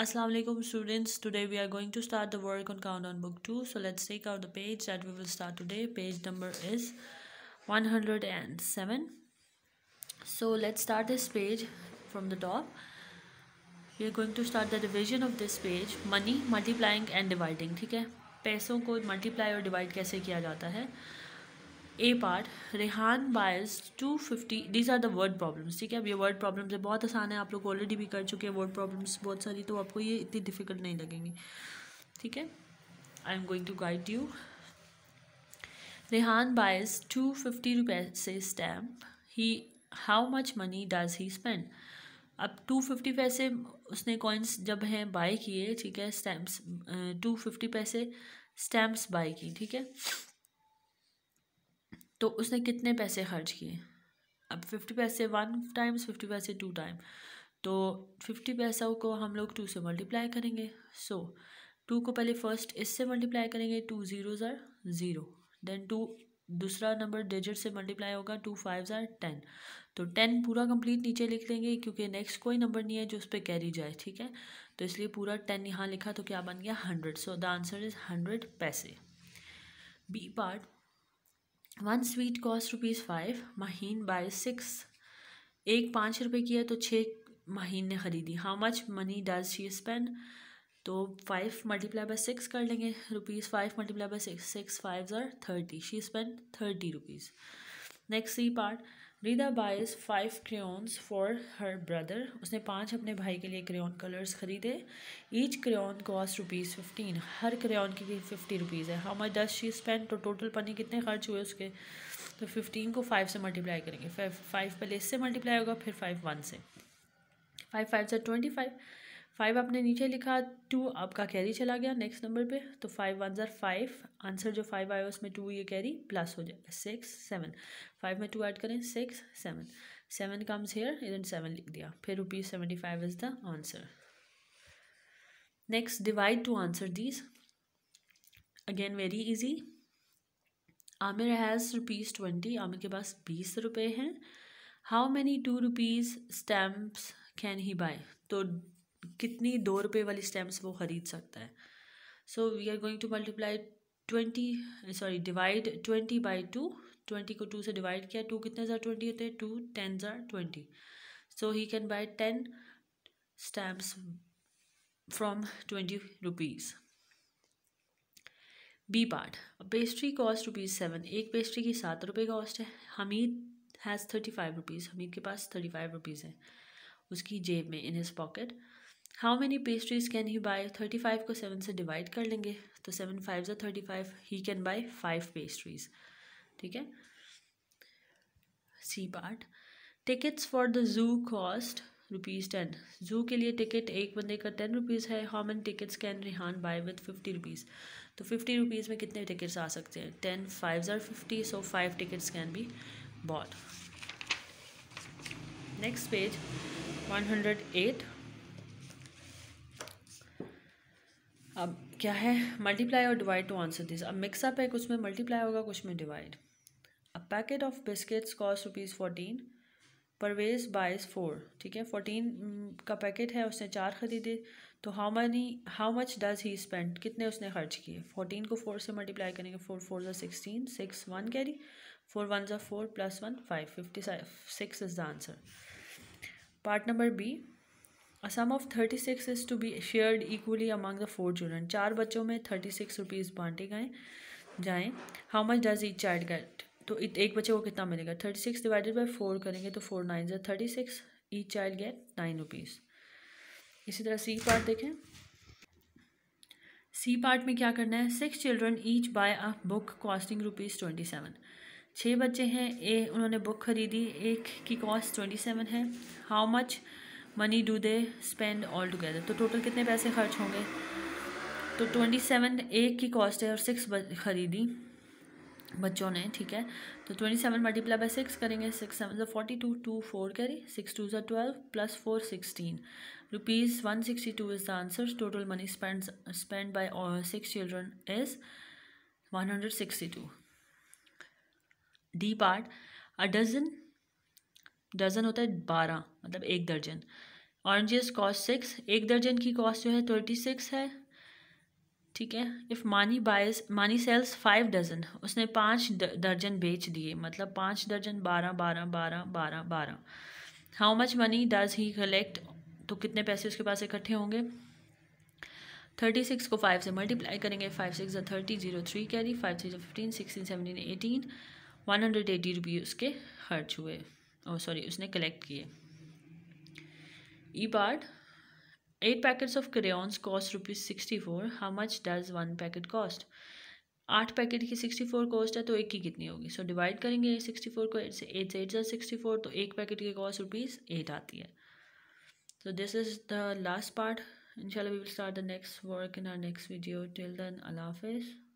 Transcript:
Assalamu alaikum students today we are going to start the work on countdown book 2 so let's take out the page that we will start today page number is 107 so let's start this page from the top we are going to start the division of this page money multiplying and dividing ठीक है पैसों को multiply और divide कैसे किया जाता है A part Rehan buys two fifty these are the word problems ठीक है अब ये वर्ड प्रॉब्लम्स है बहुत आसान है आप लोग ऑलरेडी भी कर चुके हैं वर्ड प्रॉब्लम्स बहुत सारी तो आपको ये इतनी डिफिकल्ट नहीं लगेंगी ठीक है I am going to guide you Rehan buys two fifty रुपए से स्टैम्प ही how much money does he spend अब टू फिफ्टी पैसे उसने कॉइन्स जब हैं बाई किए ठीक है स्टैम्प्स टू फिफ्टी पैसे स्टैम्प्स बाई की ठीक है तो उसने कितने पैसे खर्च किए अब फिफ्टी पैसे वन टाइम्स फिफ्टी पैसे टू टाइम तो फिफ्टी पैसों को हम लोग टू से मल्टीप्लाई करेंगे सो टू को पहले फर्स्ट इससे मल्टीप्लाई करेंगे टू ज़ीरो ज़ार ज़ीरो देन टू दूसरा नंबर डिजिट से मल्टीप्लाई होगा टू फाइव ज़ार टेन तो टेन पूरा कंप्लीट नीचे लिख लेंगे क्योंकि नेक्स्ट कोई नंबर नहीं है जो उस पर कैरी जाए ठीक है तो इसलिए पूरा टेन यहाँ लिखा तो क्या बन गया hundred so the answer is hundred पैसे B part one sweet cost rupees five Mahin buy six एक पाँच रुपये की है तो छः महीन ने ख़रीदी how much money does she spend तो फाइव मल्टीप्लाई बाय सिक्स कर लेंगे rupees five multiply by six six five ज़र thirty she spend thirty rupees next C part Rida buys five crayons for her brother उसने पांच अपने भाई के लिए क्रेन कलर्स खरीदे each crayon cost rupees fifteen हर क्रेन की फिफ्टी रुपीज़ है how much does she spend तो टोटल पनी कितने खर्च हुए उसके तो फिफ्टीन को फाइव से मल्टीप्लाई करेंगे फाइव पहले इससे मल्टीप्लाई होगा फिर फाइव वन से फाइव फाइव से ट्वेंटी फाइव फाइव आपने नीचे लिखा टू आपका कैरी चला गया नेक्स्ट नंबर पे तो फाइव वन जर फाइव आंसर जो फाइव आया उसमें टू ये कैरी प्लस हो जाएगा सिक्स सेवन फाइव में टू ऐड करें six seven seven comes here इधर सेवन लिख दिया फिर rupees seventy five is the answer next divide to answer these again very easy Aamir has rupees twenty Aamir के पास बीस रुपये हैं how many two rupees stamps can he buy तो कितनी दो रुपये वाली स्टैम्प्स वो ख़रीद सकता है so we are going to multiply twenty sorry divide twenty by two twenty को टू से डिवाइड किया टू कितने ज़ार ट्वेंटी होते हैं टू टेन ज़ार twenty so he can buy ten stamps from twenty rupees B part pastry cost rupees seven एक pastry की सात रुपये कॉस्ट है Hamid has thirty five rupees Hamid के पास थर्टी फाइव रुपीज़ है उसकी जेब में in his pocket how many pastries can he buy thirty five को सेवन से डिवाइड कर लेंगे तो सेवन फाइव ज़ा thirty five he can buy five pastries ठीक है C part tickets for the zoo cost rupees ten zoo के लिए टिकट एक बंदे का टेन रुपीज़ है how many tickets can Rihan buy with fifty rupees तो फिफ्टी रुपीज़ में कितने टिकट्स आ सकते हैं टेन फाइव जर fifty so five tickets can be bought next page one hundred eight अब क्या है मल्टीप्लाई और डिवाइड टू आंसर दिस अब मिक्सअप है कुछ में मल्टीप्लाई होगा कुछ में divide a packet of biscuits cost rupees fourteen Parvez buys four ठीक है फोर्टीन mm, का पैकेट है उसने चार खरीदे तो how money how much does he spend कितने उसने खर्च किए फोर्टीन को फोर से मल्टीप्लाई करेंगे फोर फोर ज़ा sixteen six one carry four one ज़ा four plus one five fifty six is the answer part number B sum of thirty six is to be shared equally among the four children चार बच्चों में थर्टी सिक्स रुपीज़ बांटे गए जाएँ how much does each child get तो एक बच्चे को कितना मिलेगा thirty six divided by four करेंगे तो फोर नाइन जो thirty six each child get nine rupees इसी तरह सी पार्ट देखें सी पार्ट में क्या करना है six children each buy a book costing rupees twenty seven छः बच्चे हैं ए उन्होंने बुक खरीदी एक की कॉस्ट ट्वेंटी सेवन है how much money do they spend all together तो टोटल कितने पैसे खर्च होंगे तो ट्वेंटी सेवन एक की कॉस्ट है और सिक्स ख़रीदी बच्चों ने ठीक है तो twenty seven multiply by six करेंगे सिक्स सेवन जो forty two two four carry six two जो twelve plus four sixteen rupees one sixty two is the answer total money spend spend by six children is one hundred sixty two D part a dozen दर्जन होता है बारह मतलब एक दर्जन oranges cost six एक दर्जन की कॉस्ट जो है ट्वेंटी सिक्स है ठीक है इफ़ मानी बायस मानी सेल्स फाइव डजन उसने पाँच दर्जन बेच दिए मतलब पाँच दर्जन बारह बारह बारह बारह बारह how much money does he collect तो कितने पैसे उसके पास इकट्ठे होंगे थर्टी सिक्स को फाइव से मल्टीप्लाई करेंगे five six thirty zero three carry five three fifteen sixteen seventeen eighteen one hundred eighty rupees उसके खर्च हुए और oh, सॉरी उसने कलेक्ट किए E part eight packets of crayons cost rupees sixty four how much does one packet cost आठ packet की sixty four cost है तो एक की कितनी होगी सो so, डिवाइड करेंगे सिक्सटी फोर को एट से एट से एट से सिक्सटी फोर तो एक पैकेट की कॉस्ट रुपीज़ एट आती है so this is the last part inshallah we will start the next work in our next video till then allah